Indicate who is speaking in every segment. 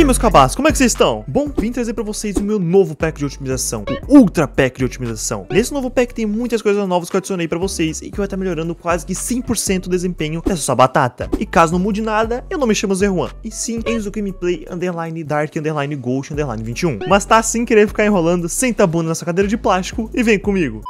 Speaker 1: aí, meus cabas, como é que vocês estão? Bom, vim trazer pra vocês o meu novo pack de otimização, o Ultra Pack de otimização. Nesse novo pack tem muitas coisas novas que eu adicionei pra vocês e que vai estar tá melhorando quase que 100% o desempenho dessa sua batata. E caso não mude nada, eu não me chamo Zerwan, e sim Enzo Gameplay Underline Dark Underline Ghost Underline 21. Mas tá sem querer ficar enrolando, senta a bunda nessa cadeira de plástico e vem comigo.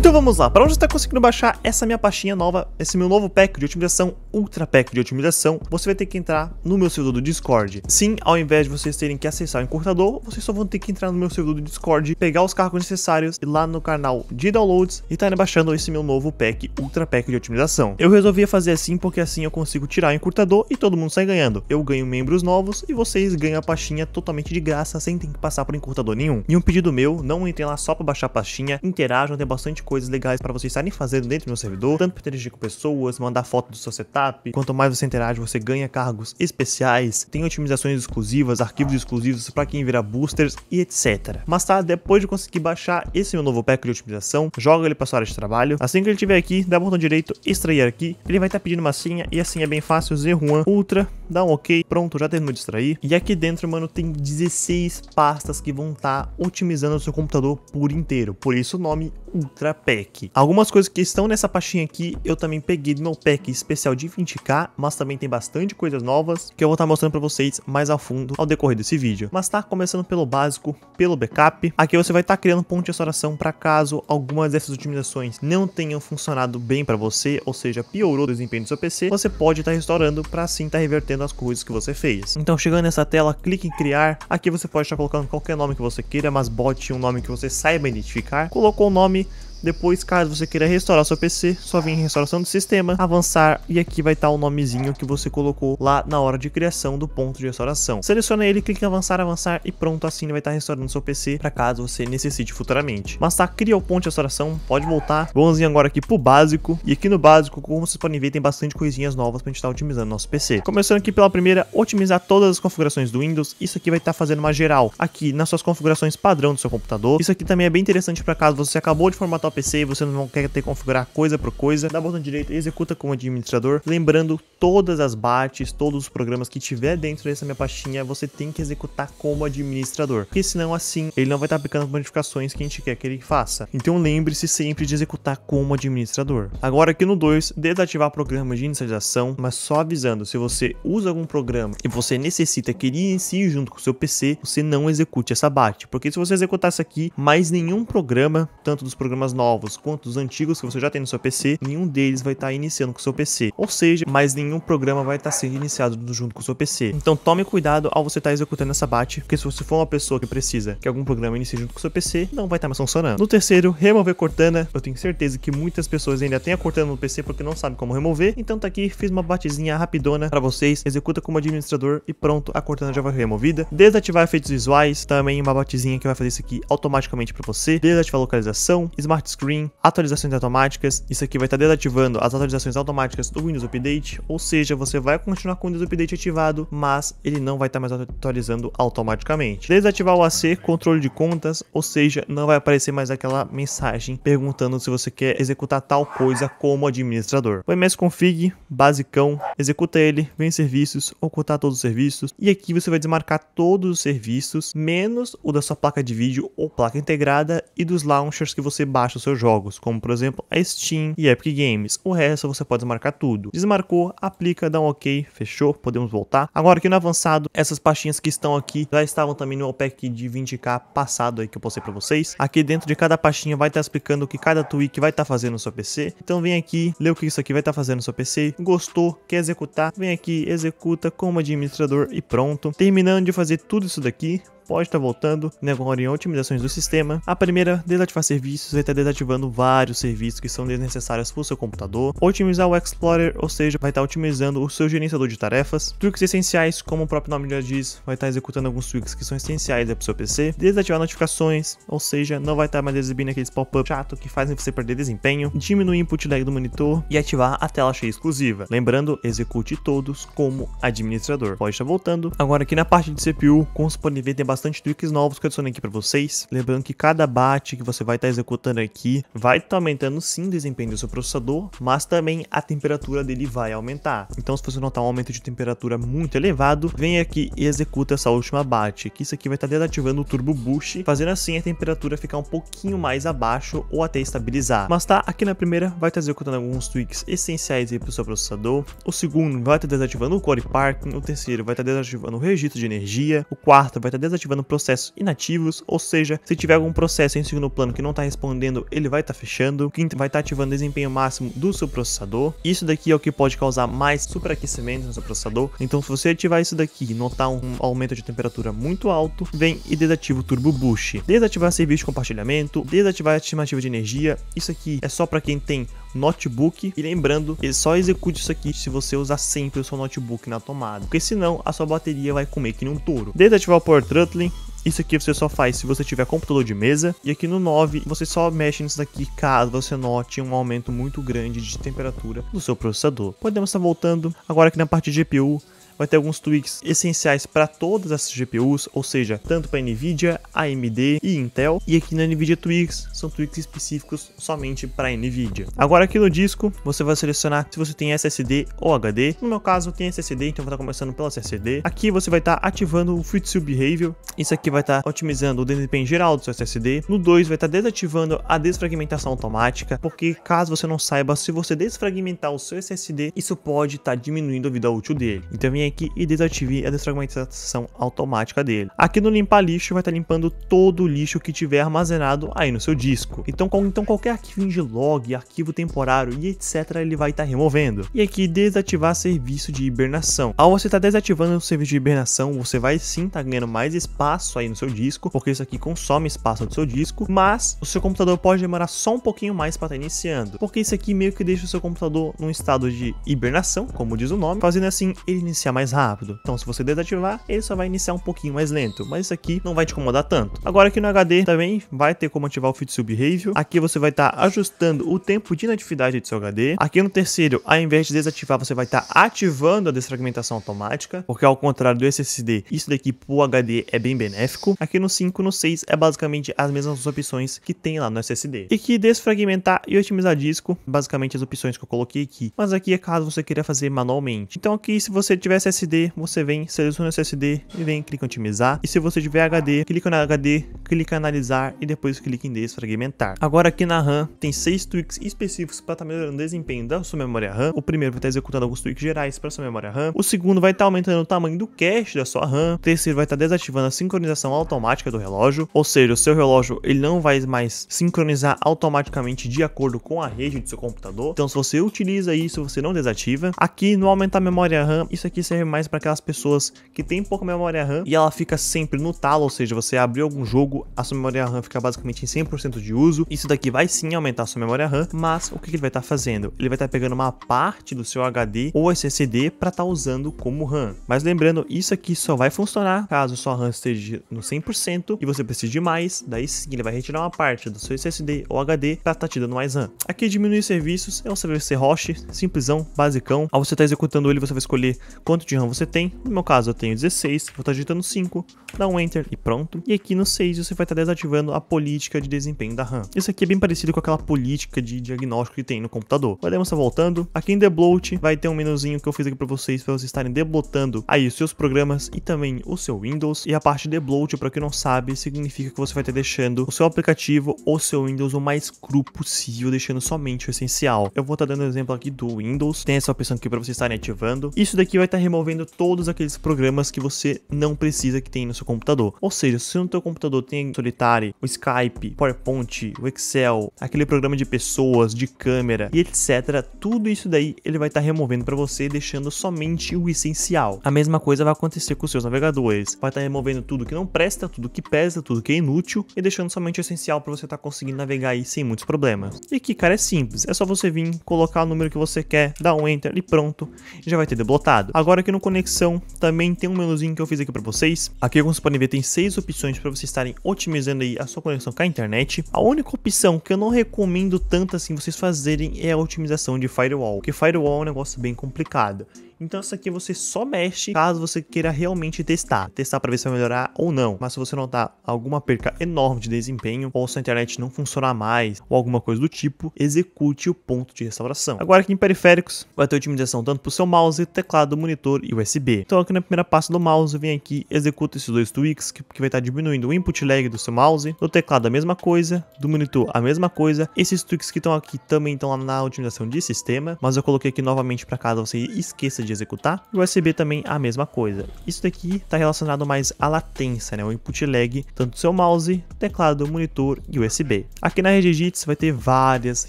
Speaker 1: Então vamos lá, para onde está conseguindo baixar essa minha pastinha nova, esse meu novo pack de otimização, ultra pack de otimização, você vai ter que entrar no meu servidor do Discord. Sim, ao invés de vocês terem que acessar o encurtador, vocês só vão ter que entrar no meu servidor do Discord, pegar os cargos necessários e lá no canal de downloads e estar tá baixando esse meu novo pack, ultra pack de otimização. Eu resolvi fazer assim porque assim eu consigo tirar o encurtador e todo mundo sai ganhando. Eu ganho membros novos e vocês ganham a pastinha totalmente de graça, sem ter que passar por encurtador nenhum. E um pedido meu, não entrem lá só para baixar a pastinha, interajam, tem bastante coisas legais para vocês estarem fazendo dentro do meu servidor, tanto para interagir com pessoas, mandar foto do seu setup. Quanto mais você interage, você ganha cargos especiais, tem otimizações exclusivas, arquivos exclusivos para quem vira boosters e etc. Mas tá, depois de conseguir baixar esse meu novo pack de otimização, joga ele para sua área de trabalho. Assim que ele estiver aqui, dá botão direito, extrair aqui, ele vai estar tá pedindo uma senha e assim é bem fácil, Z1 Ultra, dá um OK, pronto, já terminou de extrair. E aqui dentro, mano, tem 16 pastas que vão estar tá otimizando o seu computador por inteiro, por isso o nome Ultra pack. Algumas coisas que estão nessa pastinha aqui, eu também peguei no pack especial de 20k, mas também tem bastante coisas novas que eu vou estar mostrando para vocês mais a fundo ao decorrer desse vídeo. Mas tá começando pelo básico, pelo backup. Aqui você vai estar criando ponto de restauração para caso algumas dessas otimizações não tenham funcionado bem para você, ou seja, piorou o desempenho do seu PC, você pode estar restaurando para assim estar revertendo as coisas que você fez. Então chegando nessa tela, clique em criar. Aqui você pode estar colocando qualquer nome que você queira, mas bote um nome que você saiba identificar. Colocou o nome, depois, caso você queira restaurar seu PC, só vem em restauração do sistema, avançar e aqui vai estar tá o nomezinho que você colocou lá na hora de criação do ponto de restauração. Seleciona ele, clica em avançar, avançar e pronto, assim ele vai estar tá restaurando seu PC para caso você necessite futuramente. Mas tá, cria o ponto de restauração, pode voltar. Vamos agora aqui pro básico e aqui no básico, como vocês podem ver, tem bastante coisinhas novas pra gente estar tá otimizando nosso PC. Começando aqui pela primeira, otimizar todas as configurações do Windows. Isso aqui vai estar fazendo uma geral aqui nas suas configurações padrão do seu computador. Isso aqui também é bem interessante para caso você acabou de formatar PC e você não quer ter que configurar coisa por coisa, dá o botão direito, executa como administrador, lembrando todas as bates, todos os programas que tiver dentro dessa minha pastinha, você tem que executar como administrador, porque senão assim ele não vai estar tá aplicando as modificações que a gente quer que ele faça. Então lembre-se sempre de executar como administrador. Agora aqui no 2, desativar programas de inicialização, mas só avisando, se você usa algum programa e você necessita que ele inicie junto com o seu PC, você não execute essa bate, porque se você executar isso aqui, mais nenhum programa, tanto dos programas novos quanto os antigos que você já tem no seu PC, nenhum deles vai estar tá iniciando com o seu PC. Ou seja, mais nenhum programa vai estar tá sendo iniciado junto com o seu PC. Então tome cuidado ao você estar tá executando essa bat, porque se você for uma pessoa que precisa que algum programa inicie junto com o seu PC, não vai estar tá mais funcionando. No terceiro, remover Cortana. Eu tenho certeza que muitas pessoas ainda têm a Cortana no PC porque não sabem como remover. Então tá aqui, fiz uma batezinha rapidona para vocês, executa como administrador e pronto, a Cortana já vai removida. Desativar efeitos visuais, também uma batezinha que vai fazer isso aqui automaticamente para você. Desativar localização, Smart screen, atualizações automáticas. Isso aqui vai estar desativando as atualizações automáticas do Windows Update, ou seja, você vai continuar com o Windows Update ativado, mas ele não vai estar mais atualizando automaticamente. Desativar o AC, controle de contas, ou seja, não vai aparecer mais aquela mensagem perguntando se você quer executar tal coisa como administrador. O MS Config, basicão, executa ele, vem serviços, ocultar todos os serviços, e aqui você vai desmarcar todos os serviços, menos o da sua placa de vídeo ou placa integrada e dos launchers que você baixa os seus jogos, como por exemplo a Steam e Epic Games. O resto você pode desmarcar tudo. Desmarcou, aplica, dá um ok, fechou, podemos voltar. Agora aqui no avançado, essas pastinhas que estão aqui já estavam também no OPEC de 20k passado aí que eu postei para vocês. Aqui dentro de cada pastinha vai estar tá explicando o que cada tweak vai estar tá fazendo no seu PC. Então vem aqui, lê o que isso aqui vai estar tá fazendo no seu PC. Gostou, quer executar? Vem aqui, executa como administrador e pronto. Terminando de fazer tudo isso daqui, pode estar tá voltando, negócio né, em otimizações do sistema. A primeira, desativar serviços, vai estar desativando vários serviços que são desnecessários para o seu computador. Otimizar o Explorer, ou seja, vai estar otimizando o seu gerenciador de tarefas. Truques essenciais, como o próprio nome já diz, vai estar executando alguns truques que são essenciais né, para o seu PC. Desativar notificações, ou seja, não vai estar mais exibindo aqueles pop-up chato que fazem você perder desempenho. Diminuir o input lag do monitor e ativar a tela cheia exclusiva. Lembrando, execute todos como administrador. Pode estar voltando. Agora aqui na parte de CPU, como você pode ver, tem bastante bastante tweaks novos que eu adicionei aqui para vocês. Lembrando que cada bate que você vai estar tá executando aqui vai estar tá aumentando sim o desempenho do seu processador, mas também a temperatura dele vai aumentar. Então se você notar um aumento de temperatura muito elevado, vem aqui e executa essa última bate, que isso aqui vai estar tá desativando o turbo boost, fazendo assim a temperatura ficar um pouquinho mais abaixo ou até estabilizar. Mas tá, aqui na primeira vai estar tá executando alguns tweaks essenciais para o seu processador, o segundo vai estar tá desativando o core parking, o terceiro vai estar tá desativando o registro de energia, o quarto vai estar desativando ativando processos inativos, ou seja, se tiver algum processo em segundo plano que não está respondendo, ele vai estar tá fechando, que vai estar tá ativando desempenho máximo do seu processador. Isso daqui é o que pode causar mais superaquecimento no seu processador. Então, se você ativar isso daqui e notar um aumento de temperatura muito alto, vem e desativa o Turbo Boost. Desativar serviço de compartilhamento, desativar a estimativa de energia. Isso aqui é só para quem tem notebook. E lembrando, ele só execute isso aqui se você usar sempre o seu notebook na tomada, porque senão a sua bateria vai comer que nem um touro. Desativar o Power Throttling, isso aqui você só faz se você tiver computador de mesa. E aqui no 9, você só mexe nisso daqui caso você note um aumento muito grande de temperatura no seu processador. Podemos estar voltando agora aqui na parte de GPU vai ter alguns tweaks essenciais para todas as GPUs, ou seja, tanto para Nvidia, AMD e Intel. E aqui na Nvidia Tweaks são tweaks específicos somente para Nvidia. Agora aqui no disco você vai selecionar se você tem SSD ou HD. No meu caso tem SSD, então vou estar tá começando pela SSD. Aqui você vai estar tá ativando o Fujitsu Behavior. Isso aqui vai estar tá otimizando o desempenho geral do seu SSD. No 2 vai estar desativando a desfragmentação automática, porque caso você não saiba, se você desfragmentar o seu SSD, isso pode estar diminuindo a vida útil dele. Então vem aqui e desative a desfragmentação automática dele. Aqui no limpar lixo vai estar tá limpando todo o lixo que tiver armazenado aí no seu disco. Então, com, então qualquer arquivo de log, arquivo temporário e etc ele vai estar tá removendo. E aqui desativar serviço de hibernação. Ao você estar tá desativando o serviço de hibernação, você vai sim estar ganhando mais espaço aí no seu disco, porque isso aqui consome espaço do seu disco, mas o seu computador pode demorar só um pouquinho mais para estar iniciando, porque isso aqui meio que deixa o seu computador num estado de hibernação, como diz o nome, fazendo assim ele iniciar mais mais rápido. Então se você desativar, ele só vai iniciar um pouquinho mais lento, mas isso aqui não vai te incomodar tanto. Agora aqui no HD também vai ter como ativar o Fitsu Behavior. Aqui você vai estar tá ajustando o tempo de inatividade do seu HD. Aqui no terceiro, ao invés de desativar, você vai estar tá ativando a desfragmentação automática, porque ao contrário do SSD, isso daqui pro HD é bem benéfico. Aqui no 5 no 6 é basicamente as mesmas opções que tem lá no SSD. E que desfragmentar e otimizar disco, basicamente as opções que eu coloquei aqui. Mas aqui é caso você queira fazer manualmente. Então aqui se você tivesse SSD, você vem, seleciona o SSD e vem, clica em otimizar. E se você tiver HD, clica na HD, clica em analisar e depois clica em desfragmentar. Agora aqui na RAM tem seis tweaks específicos para estar tá melhorando o desempenho da sua memória RAM. O primeiro vai estar tá executando alguns tweaks gerais para sua memória RAM. O segundo vai estar tá aumentando o tamanho do cache da sua RAM. O terceiro vai estar tá desativando a sincronização automática do relógio, ou seja, o seu relógio ele não vai mais sincronizar automaticamente de acordo com a rede do seu computador. Então se você utiliza isso, você não desativa. Aqui no aumentar a memória RAM, isso aqui serve mais para aquelas pessoas que têm pouca memória RAM e ela fica sempre no talo, ou seja, você abriu algum jogo, a sua memória RAM fica basicamente em 100% de uso. Isso daqui vai sim aumentar a sua memória RAM, mas o que ele vai estar tá fazendo? Ele vai estar tá pegando uma parte do seu HD ou SSD para estar tá usando como RAM. Mas lembrando, isso aqui só vai funcionar caso sua RAM esteja no 100% e você precise de mais, daí sim ele vai retirar uma parte do seu SSD ou HD para estar tá te dando mais RAM. Aqui diminuir serviços é um serviço host, simplesão, basicão. Ao você estar tá executando ele, você vai escolher quanto quanto de RAM você tem. No meu caso eu tenho 16, vou estar tá digitando 5, dá um Enter e pronto. E aqui no 6 você vai estar tá desativando a política de desempenho da RAM. Isso aqui é bem parecido com aquela política de diagnóstico que tem no computador. Vai demonstrar voltando. Aqui em Debloat vai ter um menuzinho que eu fiz aqui para vocês, para vocês estarem debotando aí os seus programas e também o seu Windows. E a parte Debloat, para quem não sabe, significa que você vai estar tá deixando o seu aplicativo ou seu Windows o mais cru possível, deixando somente o essencial. Eu vou estar dando um exemplo aqui do Windows. Tem essa opção aqui para vocês estarem ativando. Isso daqui vai estar removendo todos aqueles programas que você não precisa que tem no seu computador. Ou seja, se no teu computador tem Solitary, o Skype, PowerPoint, o Excel, aquele programa de pessoas, de câmera e etc, tudo isso daí ele vai estar tá removendo para você, deixando somente o essencial. A mesma coisa vai acontecer com os seus navegadores. Vai estar tá removendo tudo que não presta, tudo que pesa, tudo que é inútil e deixando somente o essencial para você estar tá conseguindo navegar aí sem muitos problemas. E aqui, cara, é simples. É só você vir, colocar o número que você quer, dar um enter e pronto, já vai ter deblotado. Agora Agora aqui no Conexão também tem um menuzinho que eu fiz aqui para vocês. Aqui como vocês podem ver tem seis opções para vocês estarem otimizando aí a sua conexão com a internet. A única opção que eu não recomendo tanto assim vocês fazerem é a otimização de firewall, porque firewall é um negócio bem complicado. Então essa aqui você só mexe caso você queira realmente testar. Testar para ver se vai melhorar ou não. Mas se você notar alguma perca enorme de desempenho, ou sua internet não funcionar mais, ou alguma coisa do tipo, execute o ponto de restauração. Agora aqui em periféricos, vai ter otimização tanto para o seu mouse, teclado, monitor e USB. Então aqui na primeira pasta do mouse, vem aqui, executa esses dois tweaks, que, que vai estar tá diminuindo o input lag do seu mouse, do teclado a mesma coisa, do monitor a mesma coisa. Esses tweaks que estão aqui também estão lá na otimização de sistema, mas eu coloquei aqui novamente para caso você esqueça de de executar. E o USB também a mesma coisa. Isso daqui está relacionado mais à latência, né? o input lag, tanto do seu mouse, teclado, monitor e USB. Aqui na Regigits vai ter várias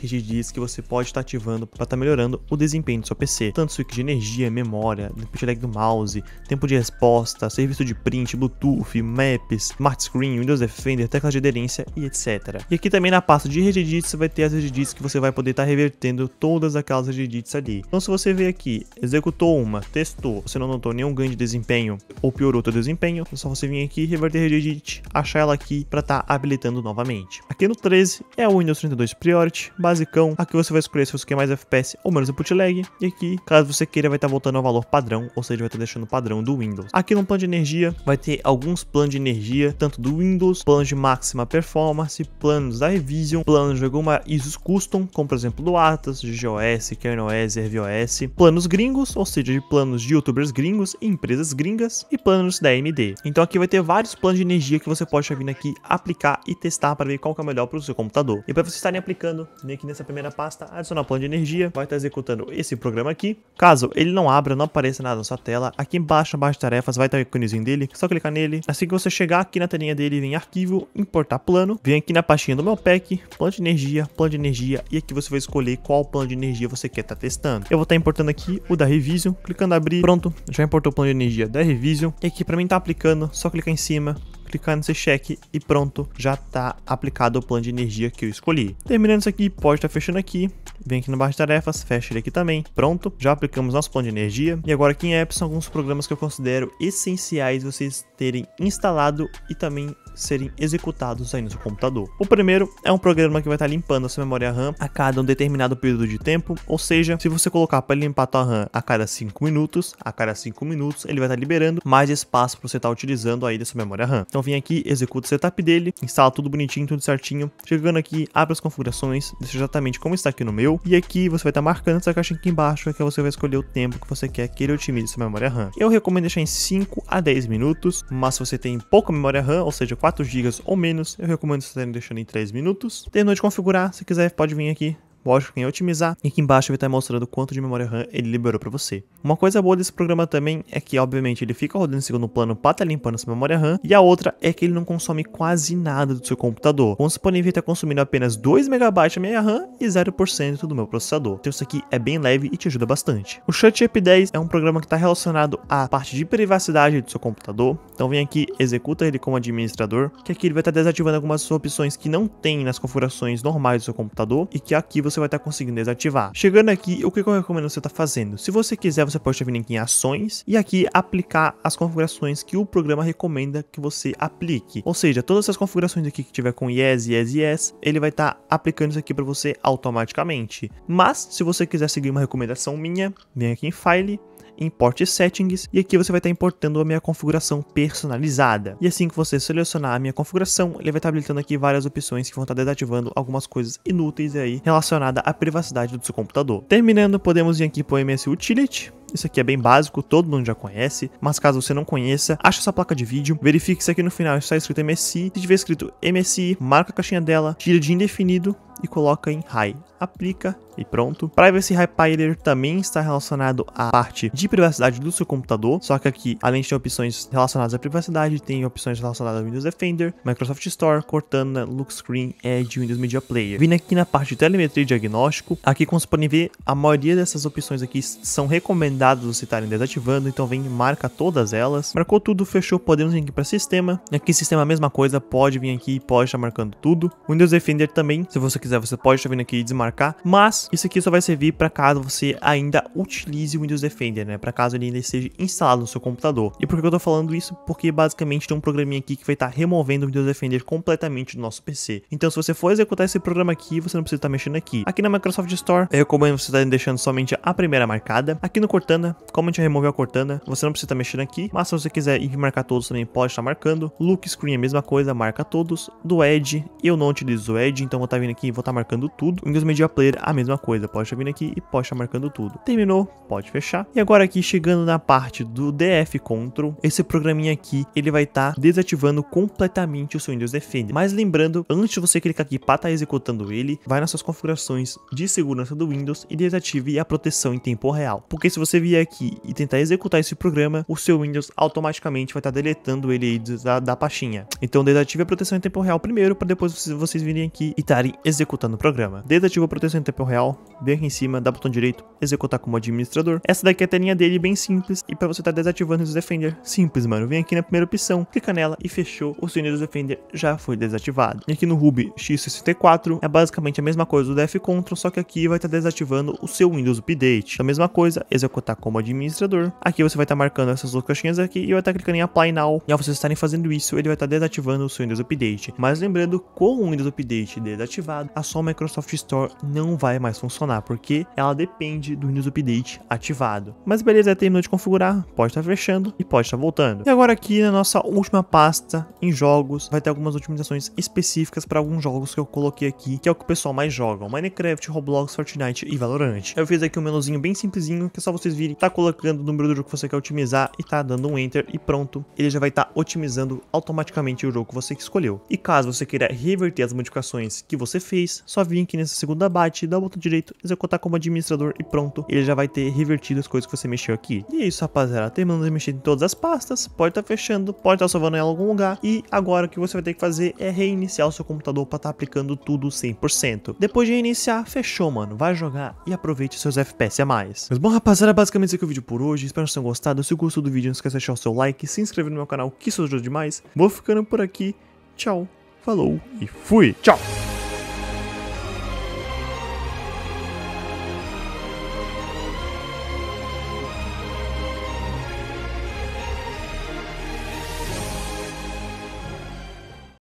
Speaker 1: Regigits que você pode estar tá ativando para estar tá melhorando o desempenho do seu PC, tanto switch de energia, memória, input lag do mouse, tempo de resposta, serviço de print, Bluetooth, Maps, Smart Screen, Windows Defender, teclas de aderência e etc. E aqui também na pasta de Regigits você vai ter as Regigits que você vai poder estar tá revertendo todas aquelas Regigits ali. Então se você ver aqui, executou testou uma, testou, você não notou nenhum ganho de desempenho ou piorou teu desempenho, é só você vir aqui, reverter Regenerate, achar ela aqui para estar tá habilitando novamente. Aqui no 13 é o Windows 32 Priority, basicão, aqui você vai escolher se você quer mais FPS ou menos input lag, e aqui, caso você queira, vai estar tá voltando ao valor padrão, ou seja, vai estar tá deixando o padrão do Windows. Aqui no plano de energia, vai ter alguns planos de energia, tanto do Windows, planos de máxima performance, planos da Revision, planos de alguma ISO custom, como por exemplo do Atas, GOS, KernOS, RVOS, planos gringos, ou ou seja, de planos de youtubers gringos empresas gringas e planos da AMD. Então aqui vai ter vários planos de energia que você pode estar vindo aqui aplicar e testar para ver qual que é o melhor para o seu computador. E para vocês estarem aplicando, vem aqui nessa primeira pasta, adicionar plano de energia, vai estar executando esse programa aqui. Caso ele não abra, não apareça nada na sua tela, aqui embaixo, abaixo de tarefas, vai estar o íconezinho dele, é só clicar nele. Assim que você chegar aqui na telinha dele, vem arquivo, importar plano, vem aqui na pastinha do meu pack, plano de energia, plano de energia, e aqui você vai escolher qual plano de energia você quer estar testando. Eu vou estar importando aqui o da review, Revision, clicando abrir, pronto, já importou o plano de energia da Revision. E aqui para mim tá aplicando, só clicar em cima, clicar nesse cheque e pronto, já está aplicado o plano de energia que eu escolhi. Terminando isso aqui, pode estar tá fechando aqui, vem aqui no barra de tarefas, fecha ele aqui também, pronto, já aplicamos nosso plano de energia. E agora aqui em apps são alguns programas que eu considero essenciais vocês terem instalado e também serem executados aí no seu computador. O primeiro é um programa que vai estar tá limpando a sua memória RAM a cada um determinado período de tempo, ou seja, se você colocar para limpar a tua RAM a cada 5 minutos, a cada 5 minutos ele vai estar tá liberando mais espaço para você estar tá utilizando aí da sua memória RAM. Então vem aqui, executa o setup dele, instala tudo bonitinho, tudo certinho. Chegando aqui, abre as configurações, deixa exatamente como está aqui no meu, e aqui você vai estar marcando essa caixinha aqui embaixo, é que você vai escolher o tempo que você quer que ele otimize sua memória RAM. Eu recomendo deixar em 5 a 10 minutos, mas se você tem pouca memória RAM, ou seja, 4 GB ou menos, eu recomendo vocês deixando em 3 minutos. Terminou de configurar, se quiser pode vir aqui lógico, em otimizar. E aqui embaixo ele está mostrando quanto de memória RAM ele liberou para você. Uma coisa boa desse programa também é que, obviamente, ele fica rodando em segundo plano para estar tá limpando sua memória RAM, e a outra é que ele não consome quase nada do seu computador. pode ver disponível está consumindo apenas 2 MB de minha RAM e 0% do meu processador. Então isso aqui é bem leve e te ajuda bastante. O ShutUp 10 é um programa que está relacionado à parte de privacidade do seu computador, então vem aqui, executa ele como administrador, que aqui ele vai estar tá desativando algumas opções que não tem nas configurações normais do seu computador e que aqui você você vai estar conseguindo desativar. Chegando aqui, o que eu recomendo você estar tá fazendo? Se você quiser, você pode vir aqui em ações e aqui aplicar as configurações que o programa recomenda que você aplique. Ou seja, todas essas configurações aqui que tiver com yes, yes, yes, ele vai estar aplicando isso aqui para você automaticamente. Mas, se você quiser seguir uma recomendação minha, vem aqui em File, import settings e aqui você vai estar importando a minha configuração personalizada. E assim que você selecionar a minha configuração, ele vai estar habilitando aqui várias opções que vão estar desativando algumas coisas inúteis aí relacionada à privacidade do seu computador. Terminando, podemos ir aqui para o MS Utility, isso aqui é bem básico, todo mundo já conhece, mas caso você não conheça, acha essa placa de vídeo, verifique se aqui no final está escrito MSI, se tiver escrito MSI, marca a caixinha dela, tira de indefinido, e coloca em high. Aplica e pronto. Privacy Hyper também está relacionado à parte de privacidade do seu computador, só que aqui, além de ter opções relacionadas à privacidade, tem opções relacionadas ao Windows Defender, Microsoft Store, Cortana, Lookscreen, Edge, Windows Media Player. Vindo aqui na parte de telemetria e diagnóstico, aqui como vocês podem ver, a maioria dessas opções aqui são recomendadas você estarem desativando, então vem marca todas elas. Marcou tudo, fechou, podemos vir aqui para sistema. Aqui sistema é a mesma coisa, pode vir aqui, pode estar marcando tudo. Windows Defender também, se você quiser, você pode estar vindo aqui e desmarcar, mas isso aqui só vai servir para caso você ainda utilize o Windows Defender, né? Para caso ele ainda esteja instalado no seu computador. E por que eu tô falando isso? Porque basicamente tem um programinha aqui que vai estar tá removendo o Windows Defender completamente do nosso PC. Então se você for executar esse programa aqui, você não precisa estar tá mexendo aqui. Aqui na Microsoft Store, eu recomendo você estar tá deixando somente a primeira marcada. Aqui no Cortana, como a gente removeu a Cortana, você não precisa estar mexendo aqui, mas se você quiser ir marcar todos também pode estar marcando. Look Screen é a mesma coisa, marca todos. Do Edge, eu não utilizo o Edge, então vou estar tá vindo aqui vou estar tá marcando tudo. O Windows Media Player, a mesma coisa, pode estar tá vindo aqui e pode estar tá marcando tudo. Terminou, pode fechar. E agora aqui, chegando na parte do DF Control, esse programinha aqui, ele vai estar tá desativando completamente o seu Windows Defender. Mas lembrando, antes de você clicar aqui para estar tá executando ele, vai nas suas configurações de segurança do Windows e desative a proteção em tempo real. Porque se você vier aqui e tentar executar esse programa, o seu Windows automaticamente vai estar tá deletando ele aí da, da pastinha. Então desative a proteção em tempo real primeiro, para depois vocês, vocês virem aqui e estarem executando executando o programa. Desativa a proteção em tempo real, vem aqui em cima, dá botão direito, executar como administrador. Essa daqui é a telinha dele, bem simples, e para você estar tá desativando o Defender, simples, mano. Vem aqui na primeira opção, clica nela e fechou, o Windows Defender já foi desativado. E aqui no Ruby X64 é basicamente a mesma coisa do Def Control, só que aqui vai estar tá desativando o seu Windows Update. Então, a mesma coisa, executar como administrador. Aqui você vai estar tá marcando essas duas caixinhas aqui e vai estar tá clicando em Apply Now. E ao vocês estarem fazendo isso, ele vai estar tá desativando o seu Windows Update. Mas lembrando, com o Windows Update desativado, a sua Microsoft Store não vai mais funcionar, porque ela depende do Windows Update ativado. Mas beleza, é, terminou de configurar, pode estar tá fechando e pode estar tá voltando. E agora aqui na nossa última pasta, em jogos, vai ter algumas otimizações específicas para alguns jogos que eu coloquei aqui, que é o que o pessoal mais joga, Minecraft, Roblox, Fortnite e Valorant. Eu fiz aqui um menuzinho bem simplesinho, que é só vocês virem, tá colocando o número do jogo que você quer otimizar e tá dando um enter e pronto, ele já vai estar tá otimizando automaticamente o jogo que você escolheu. E caso você queira reverter as modificações que você fez, só vim aqui nessa segunda o botão direito, executar como administrador e pronto. Ele já vai ter revertido as coisas que você mexeu aqui. E é isso, rapaziada. Terminando de mexer em todas as pastas, pode estar tá fechando, pode estar tá salvando em algum lugar. E agora o que você vai ter que fazer é reiniciar o seu computador para estar tá aplicando tudo 100%. Depois de reiniciar, fechou, mano. Vai jogar e aproveite seus FPS a mais. Mas bom, rapaziada, é basicamente isso aqui é o vídeo por hoje. Espero que vocês tenham gostado. Se gostou do vídeo, não esqueça de deixar o seu like, se inscrever no meu canal, que isso ajuda demais. Vou ficando por aqui. Tchau, falou e fui. Tchau!